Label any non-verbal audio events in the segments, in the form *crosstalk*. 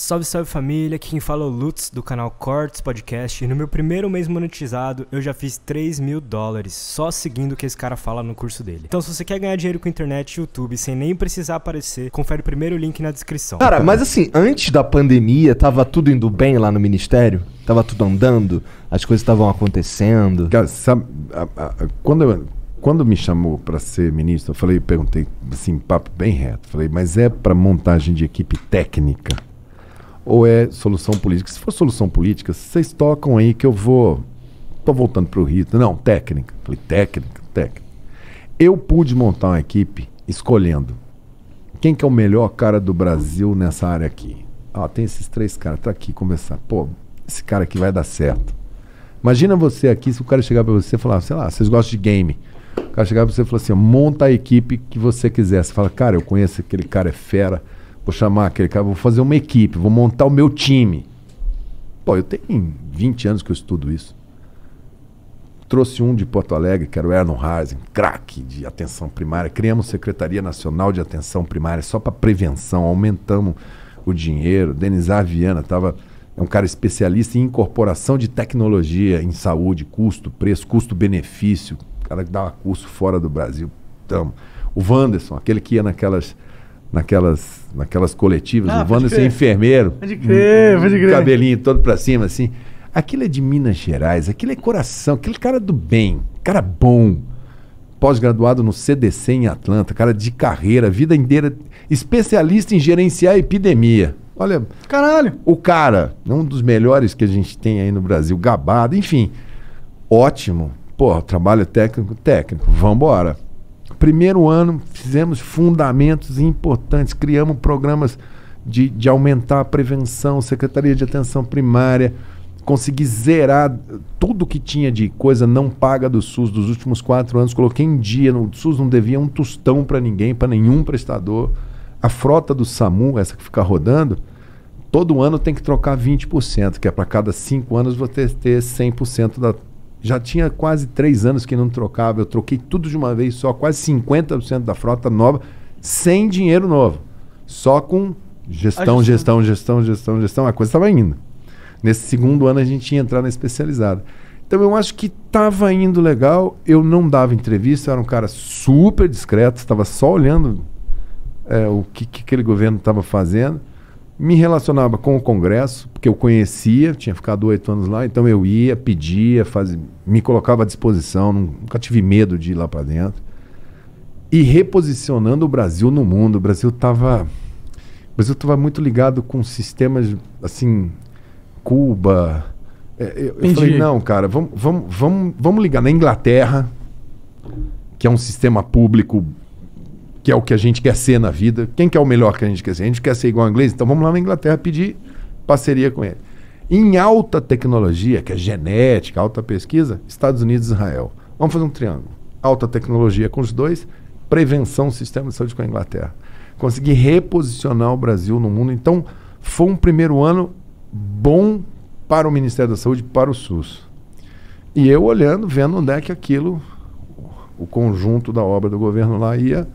Salve, salve família, aqui quem fala é o Lutz do canal Cortes Podcast e no meu primeiro mês monetizado eu já fiz 3 mil dólares só seguindo o que esse cara fala no curso dele. Então se você quer ganhar dinheiro com internet e YouTube sem nem precisar aparecer, confere o primeiro link na descrição. Cara, mas assim, antes da pandemia tava tudo indo bem lá no ministério? Tava tudo andando? As coisas estavam acontecendo? Cara, sabe, quando, eu, quando me chamou para ser ministro, eu falei, perguntei assim, papo bem reto, falei, mas é para montagem de equipe técnica? ou é solução política? Se for solução política, vocês tocam aí que eu vou. Estou voltando para o ritmo. Não, técnica. Falei, técnica, técnica. Eu pude montar uma equipe escolhendo quem que é o melhor cara do Brasil nessa área aqui. Ah, tem esses três caras, tá aqui Começar. Pô, esse cara aqui vai dar certo. Imagina você aqui, se o cara chegar para você e falar, sei lá, vocês gostam de game. O cara chegar para você e falar assim, monta a equipe que você quiser. Você fala, cara, eu conheço aquele cara, é fera. Vou chamar aquele cara, vou fazer uma equipe, vou montar o meu time. Pô, eu tenho 20 anos que eu estudo isso. Trouxe um de Porto Alegre, que era o Erno Rising craque de atenção primária. Criamos Secretaria Nacional de Atenção Primária só para prevenção, aumentamos o dinheiro. Denis Viana tava é um cara especialista em incorporação de tecnologia em saúde, custo, preço, custo-benefício. cara que dava curso fora do Brasil. Tamo. O Wanderson, aquele que ia naquelas naquelas, naquelas coletivas, ah, o Wander ser é enfermeiro. Pode crer, pode crer. Cabelinho todo pra cima, assim. Aquilo é de Minas Gerais, aquilo é coração, aquele cara do bem, cara bom. Pós-graduado no CDC em Atlanta, cara de carreira, vida inteira, especialista em gerenciar epidemia. Olha. Caralho! O cara, um dos melhores que a gente tem aí no Brasil, gabado, enfim. Ótimo. Pô, trabalho técnico, técnico. Vambora. Primeiro ano, fizemos fundamentos importantes, criamos programas de, de aumentar a prevenção, Secretaria de Atenção Primária, consegui zerar tudo que tinha de coisa não paga do SUS dos últimos quatro anos, coloquei em dia, no, o SUS não devia um tostão para ninguém, para nenhum prestador. A frota do SAMU, essa que fica rodando, todo ano tem que trocar 20%, que é para cada cinco anos você ter 100% da já tinha quase três anos que não trocava. Eu troquei tudo de uma vez só, quase 50% da frota nova, sem dinheiro novo. Só com gestão, gestão, gestão, gestão, gestão. A coisa estava indo. Nesse segundo ano a gente ia entrar na especializada. Então eu acho que estava indo legal. Eu não dava entrevista, eu era um cara super discreto, estava só olhando é, o que, que aquele governo estava fazendo. Me relacionava com o Congresso, porque eu conhecia, tinha ficado oito anos lá, então eu ia, pedia, fazia, me colocava à disposição, nunca tive medo de ir lá para dentro. E reposicionando o Brasil no mundo. O Brasil estava Brasil estava muito ligado com sistemas assim, Cuba. É, eu, eu falei, não, cara, vamos, vamos, vamos, vamos ligar na Inglaterra, que é um sistema público que é o que a gente quer ser na vida. Quem quer é o melhor que a gente quer ser? A gente quer ser igual ao inglês? Então vamos lá na Inglaterra pedir parceria com ele. Em alta tecnologia, que é genética, alta pesquisa, Estados Unidos e Israel. Vamos fazer um triângulo. Alta tecnologia com os dois, prevenção, sistema de saúde com a Inglaterra. Consegui reposicionar o Brasil no mundo. Então, foi um primeiro ano bom para o Ministério da Saúde, para o SUS. E eu olhando, vendo onde é que aquilo, o conjunto da obra do governo lá ia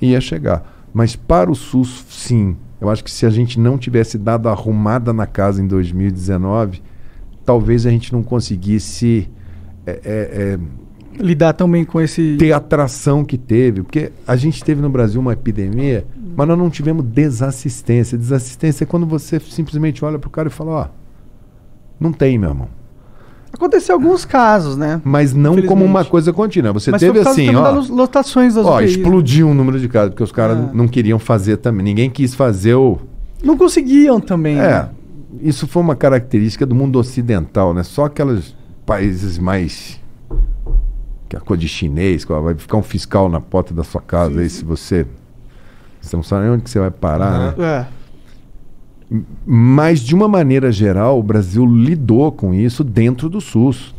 ia chegar. Mas para o SUS, sim. Eu acho que se a gente não tivesse dado a arrumada na casa em 2019, talvez a gente não conseguisse é, é, é, lidar também com esse. ter a atração que teve. Porque a gente teve no Brasil uma epidemia, mas nós não tivemos desassistência. Desassistência é quando você simplesmente olha para o cara e fala: Ó, oh, não tem, meu irmão. Aconteceu alguns casos, né? Mas não como uma coisa contínua. Você Mas teve assim, ó. Das lotações das ó, UTIs. explodiu né? o um número de casos, porque os caras é. não queriam fazer também. Ninguém quis fazer o. Não conseguiam também. É. Né? Isso foi uma característica do mundo ocidental, né? Só aqueles países mais. Que a cor de chinês, vai ficar um fiscal na porta da sua casa sim, aí se você. Você não sabe nem onde que você vai parar, uhum. né? É. Mas, de uma maneira geral, o Brasil lidou com isso dentro do SUS.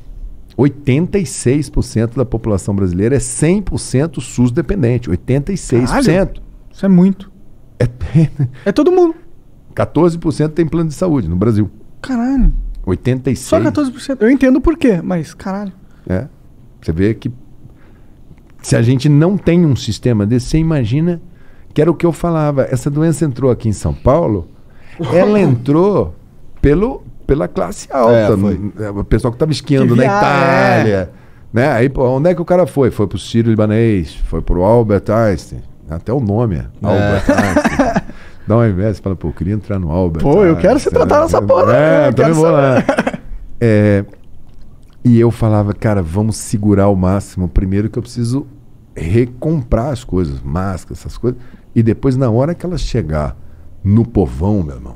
86% da população brasileira é 100% SUS dependente. 86%. Caralho, isso é muito. É, é todo mundo. 14% tem plano de saúde no Brasil. Caralho. 86%. Só 14%. Eu entendo por quê, mas caralho. É. Você vê que se a gente não tem um sistema desse, você imagina que era o que eu falava. Essa doença entrou aqui em São Paulo ela entrou pelo, pela classe alta. É, foi. Né? o pessoal que estava esquiando que na Itália. É. Né? Aí, pô, onde é que o cara foi? Foi pro Ciro Libanês, foi pro Albert Einstein. Até o nome é, é. Albert Einstein. Dá uma inveja, fala, pô, eu queria entrar no Albert. Pô, Einstein, eu quero se tratar nessa porra. É, também vou lá. É, e eu falava, cara, vamos segurar o máximo. Primeiro que eu preciso recomprar as coisas, máscaras, essas coisas. E depois, na hora que ela chegar no povão, meu irmão,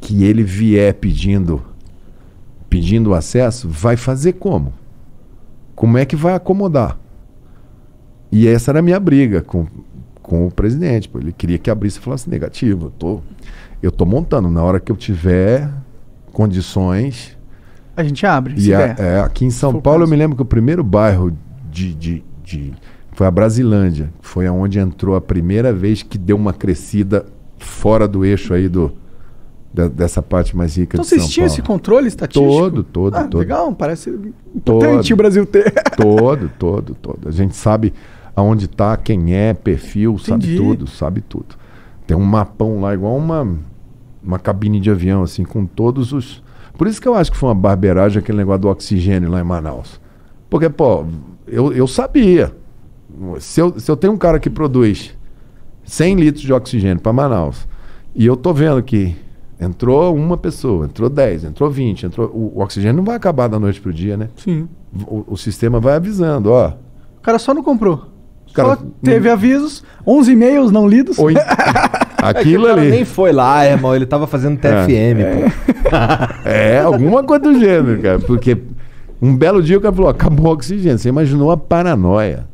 que ele vier pedindo pedindo acesso, vai fazer como? Como é que vai acomodar? E essa era a minha briga com, com o presidente. Ele queria que abrisse e falasse negativo. Eu tô, eu tô montando. Na hora que eu tiver condições. A gente abre. E a, é, aqui em São Paulo, eu me lembro que o primeiro bairro de, de, de foi a Brasilândia. Foi aonde entrou a primeira vez que deu uma crescida fora do eixo aí do, da, dessa parte mais rica então, de São Paulo. Então vocês tinham esse controle estatístico? Todo, todo, ah, todo. Legal, parece importante o Brasil ter. *laughs* Todo, todo, todo. A gente sabe aonde está, quem é, perfil, Entendi. sabe tudo, sabe tudo. Tem um mapão lá, igual uma, uma cabine de avião, assim, com todos os... Por isso que eu acho que foi uma barberagem aquele negócio do oxigênio lá em Manaus. Porque, pô, eu, eu sabia. Se eu, se eu tenho um cara que produz 100 litros de oxigênio para Manaus. E eu tô vendo que entrou uma pessoa, entrou 10, entrou 20, entrou... O, o oxigênio não vai acabar da noite pro dia, né? Sim. O, o sistema vai avisando, ó. O cara só não comprou. Cara, só teve não... avisos, 11 e-mails não lidos. Oi... *laughs* Aquilo é ali. nem foi lá, é, irmão. Ele tava fazendo TFM, é. É. é. alguma coisa do gênero, cara. Porque um belo dia o cara falou: acabou o oxigênio. Você imaginou a paranoia.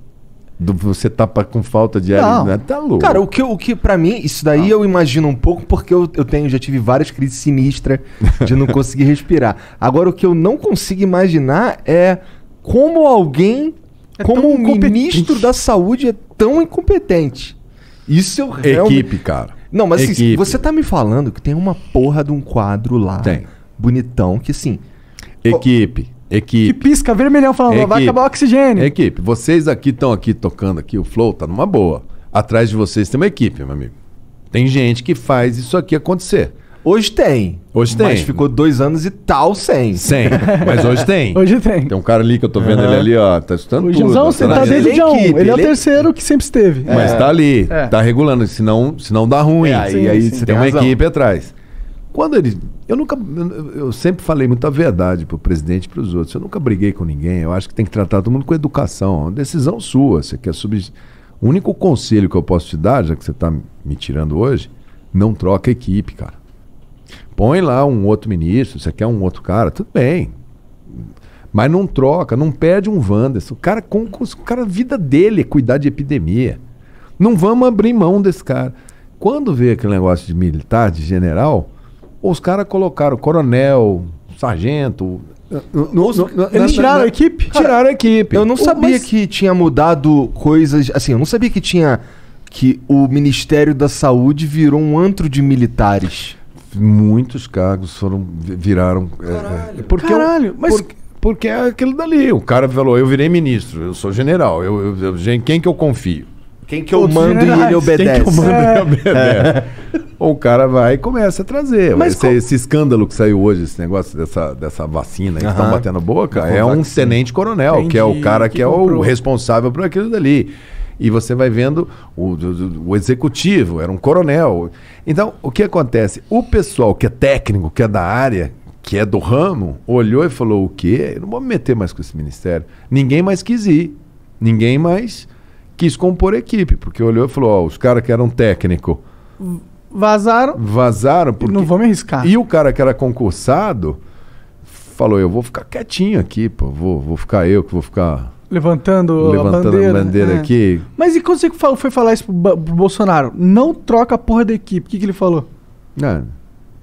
Do, você tá com falta de ar, né? tá louco. Cara, o que, o que para mim, isso daí eu imagino um pouco, porque eu, eu tenho, já tive várias crises sinistras de não conseguir respirar. Agora, o que eu não consigo imaginar é como alguém, é como um ministro da saúde é tão incompetente. Isso eu realmente... Equipe, cara. Não, mas assim, você tá me falando que tem uma porra de um quadro lá. Tem. Bonitão, que assim... Equipe. Equipe. Que pisca vermelhão falando, equipe, vai acabar o oxigênio. Equipe, vocês aqui estão aqui tocando aqui, o flow tá numa boa. Atrás de vocês tem uma equipe, meu amigo. Tem gente que faz isso aqui acontecer. Hoje tem. Hoje tem. Mas ficou dois anos e tal sem. Sem. Mas hoje tem. *laughs* hoje tem. Tem um cara ali que eu tô vendo uhum. ele ali, ó. Tá estudando o tudo. O Joãozão, tá, tá desde o dia Ele é o é terceiro que sempre esteve. É. Mas tá ali. É. Tá regulando. Senão, senão dá ruim. É, aí, sim, aí sim. Você tem, tem uma equipe atrás. Quando ele eu nunca, eu sempre falei muita verdade para o presidente e para os outros. Eu nunca briguei com ninguém. Eu acho que tem que tratar todo mundo com educação. É uma decisão sua. Você quer substituir. O único conselho que eu posso te dar, já que você está me tirando hoje, não troca equipe, cara. Põe lá um outro ministro, você quer um outro cara, tudo bem. Mas não troca, não perde um Wanderson. O cara, com, o cara, a vida dele é cuidar de epidemia. Não vamos abrir mão desse cara. Quando vê aquele negócio de militar, de general, os caras colocaram coronel, sargento. Eles tiraram a equipe? Cara, tiraram a equipe. Eu não sabia Mas... que tinha mudado coisas. Assim, eu não sabia que tinha. Que o Ministério da Saúde virou um antro de militares. Muitos cargos foram. viraram. É, é, Caralho. É, porque Caralho, eu, mas. Porque, porque é aquilo dali. O cara falou: eu virei ministro, eu sou general, eu, eu, eu, quem que eu confio? Quem que eu mando generais. e ele obedece? Quem que eu mando é. e ele é. obedece? É. o cara vai e começa a trazer. Mas esse, com... esse, escândalo que saiu hoje, esse negócio dessa, dessa vacina que estão batendo boca, é um tenente-coronel, que é o cara que, que é comprou. o responsável por aquilo dali e você vai vendo o, o, o, executivo, era um coronel. Então, o que acontece? O pessoal que é técnico, que é da área, que é do ramo, olhou e falou: o quê? Eu não vou me meter mais com esse ministério. Ninguém mais quis ir. Ninguém mais quis compor equipe, porque olhou e falou: ó, os caras que eram técnico. Vazaram. Vazaram, porque. Não vou me arriscar. E o cara que era concursado falou: eu vou ficar quietinho aqui, pô. Vou, vou ficar eu que vou ficar. Levantando, levantando a bandeira, a né? bandeira é. aqui. Mas e quando você foi falar isso pro, Bolsonaro? Não troca a porra da equipe. O que, que ele falou? não é,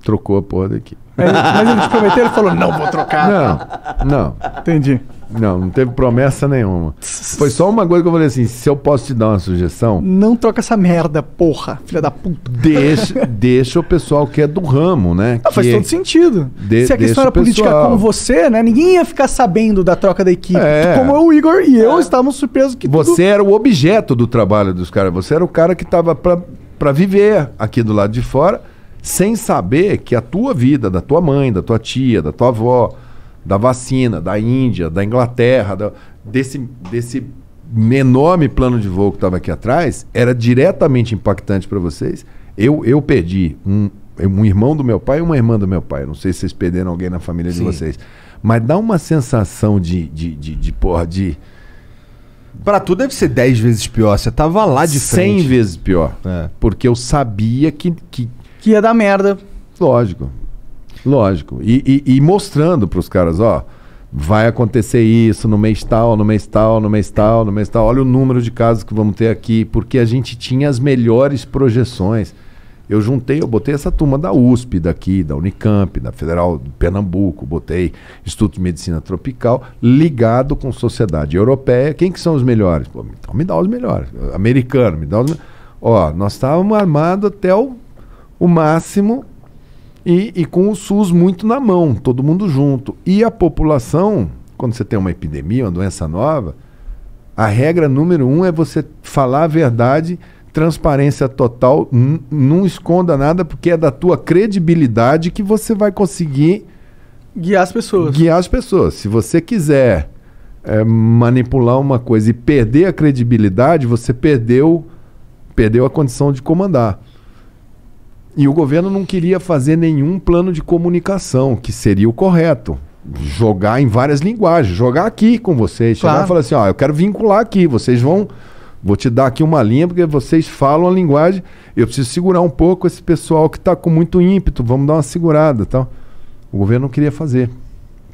trocou a porra da equipe. É, mas ele te *laughs* prometeu, ele falou: não vou trocar. Não, não. Entendi. Não, não teve promessa nenhuma. Foi só uma coisa que eu falei assim: se eu posso te dar uma sugestão. Não troca essa merda, porra, filha da puta. Deixa, *laughs* deixa o pessoal que é do ramo, né? faz todo sentido. De, se a questão era política como você, né? Ninguém ia ficar sabendo da troca da equipe. É. Como o Igor e eu é. estávamos surpresos que. Você tudo... era o objeto do trabalho dos caras. Você era o cara que estava para viver aqui do lado de fora, sem saber que a tua vida, da tua mãe, da tua tia, da tua avó da vacina, da Índia, da Inglaterra, da, desse, desse enorme plano de voo que estava aqui atrás, era diretamente impactante para vocês. Eu, eu perdi um, um irmão do meu pai e uma irmã do meu pai. não sei se vocês perderam alguém na família Sim. de vocês. Mas dá uma sensação de, de, de, de porra, de. Pra tu deve ser 10 vezes pior. Você tava lá de 100 frente. vezes pior. É. Porque eu sabia que, que. Que ia dar merda. Lógico. Lógico. E, e, e mostrando para os caras, ó, vai acontecer isso no mês tal, no mês tal, no mês tal, no mês tal. Olha o número de casos que vamos ter aqui, porque a gente tinha as melhores projeções. Eu juntei, eu botei essa turma da USP daqui, da Unicamp, da Federal de Pernambuco, botei Instituto de Medicina Tropical, ligado com sociedade europeia. Quem que são os melhores? Pô, então me dá os melhores. Americano, me dá os melhores. Ó, nós estávamos armados até o, o máximo e, e com o SUS muito na mão, todo mundo junto. E a população, quando você tem uma epidemia, uma doença nova, a regra número um é você falar a verdade, transparência total, não esconda nada, porque é da tua credibilidade que você vai conseguir guiar as pessoas. Guiar as pessoas. Se você quiser é, manipular uma coisa e perder a credibilidade, você perdeu, perdeu a condição de comandar. E o governo não queria fazer nenhum plano de comunicação, que seria o correto. Jogar em várias linguagens, jogar aqui com vocês, chegar claro. e falar assim: ó, eu quero vincular aqui, vocês vão. Vou te dar aqui uma linha, porque vocês falam a linguagem. Eu preciso segurar um pouco esse pessoal que está com muito ímpeto, vamos dar uma segurada tal. O governo não queria fazer,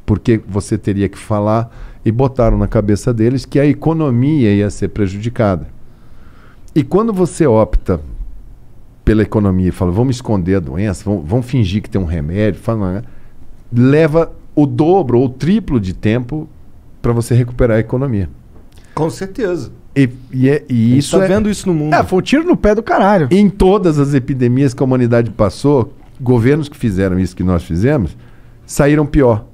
porque você teria que falar e botaram na cabeça deles que a economia ia ser prejudicada. E quando você opta pela economia e fala, vamos esconder a doença, vamos, vamos fingir que tem um remédio, fala, é", leva o dobro ou o triplo de tempo para você recuperar a economia. Com certeza. E, e, é, e isso tá é, vendo isso no mundo. É, foi um tiro no pé do caralho. Em todas as epidemias que a humanidade passou, governos que fizeram isso que nós fizemos, saíram pior.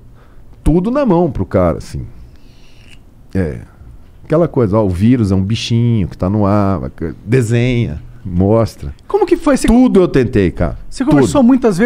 Tudo na mão pro cara, assim. É. Aquela coisa, ó, o vírus é um bichinho que tá no ar, desenha. Mostra. Como que foi? Você... Tudo eu tentei, cara. Você conversou Tudo. muitas vezes